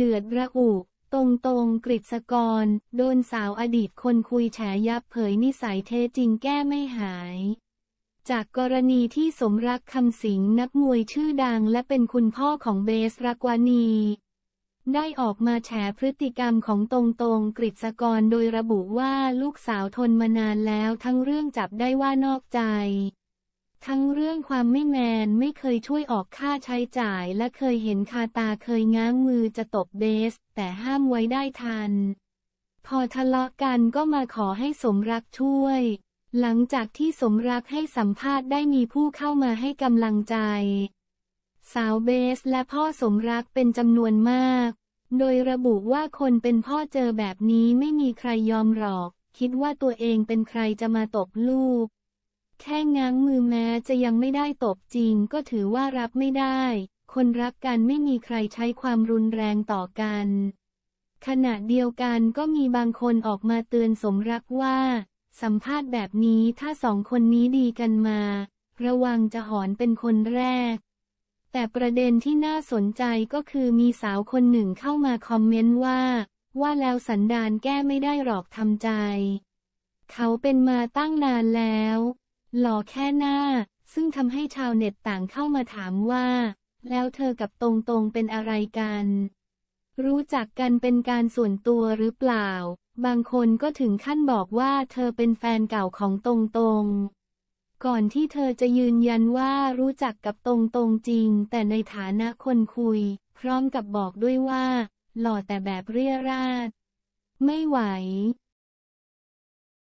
เดือดระอุ ตรงตรงกฤษกร โดนสาวอดีตคนคุยแฉยับเผยนิสัยเทจริงแก้ไม่หาย จากกรณีที่สมรักคำสิงนักมวยชื่อดังและเป็นคุณพ่อของเบสรักวานี ได้ออกมาแฉพฤติกรรมของตรงตรงกฤษกรโดยระบุว่าลูกสาวทนมานานแล้วทั้งเรื่องจับได้ว่านอกใจทั้งเรื่องความไม่แมนไม่เคยช่วยออกค่าใช้จ่ายและเคยเห็นคาตาเคยง้างมือจะตบเบส แต่ห้ามไว้ได้ทัน พอทะเลาะกันก็มาขอให้สมรักช่วย หลังจากที่สมรักให้สัมภาษณ์ได้มีผู้เข้ามาให้กำลังใจ สาวเบสและพ่อสมรักเป็นจำนวนมาก โดยระบุว่าคนเป็นพ่อเจอแบบนี้ไม่มีใครยอมหรอก คิดว่าตัวเองเป็นใครจะมาตบลูกแค่ง้างมือแม้จะยังไม่ได้ตบจริงก็ถือว่ารับไม่ได้ คนรักกันไม่มีใครใช้ความรุนแรงต่อกัน ขณะเดียวกันก็มีบางคนออกมาเตือนสมรักว่า สัมภาษณ์แบบนี้ถ้าสองคนนี้ดีกันมา ระวังจะหอนเป็นคนแรก แต่ประเด็นที่น่าสนใจก็คือมีสาวคนหนึ่งเข้ามาคอมเมนต์ว่า ว่าแล้วสันดานแก้ไม่ได้หรอกทำใจ เขาเป็นมาตั้งนานแล้วหล่อแค่หน้า ซึ่งทำให้ชาวเน็ตต่างเข้ามาถามว่า แล้วเธอกับตรงๆเป็นอะไรกัน รู้จักกันเป็นการส่วนตัวหรือเปล่า บางคนก็ถึงขั้นบอกว่าเธอเป็นแฟนเก่าของตรงตรง ก่อนที่เธอจะยืนยันว่ารู้จักกับตรงตรงจริง แต่ในฐานะคนคุย พร้อมกับบอกด้วยว่า หล่อแต่แบบเรียราดไม่ไหว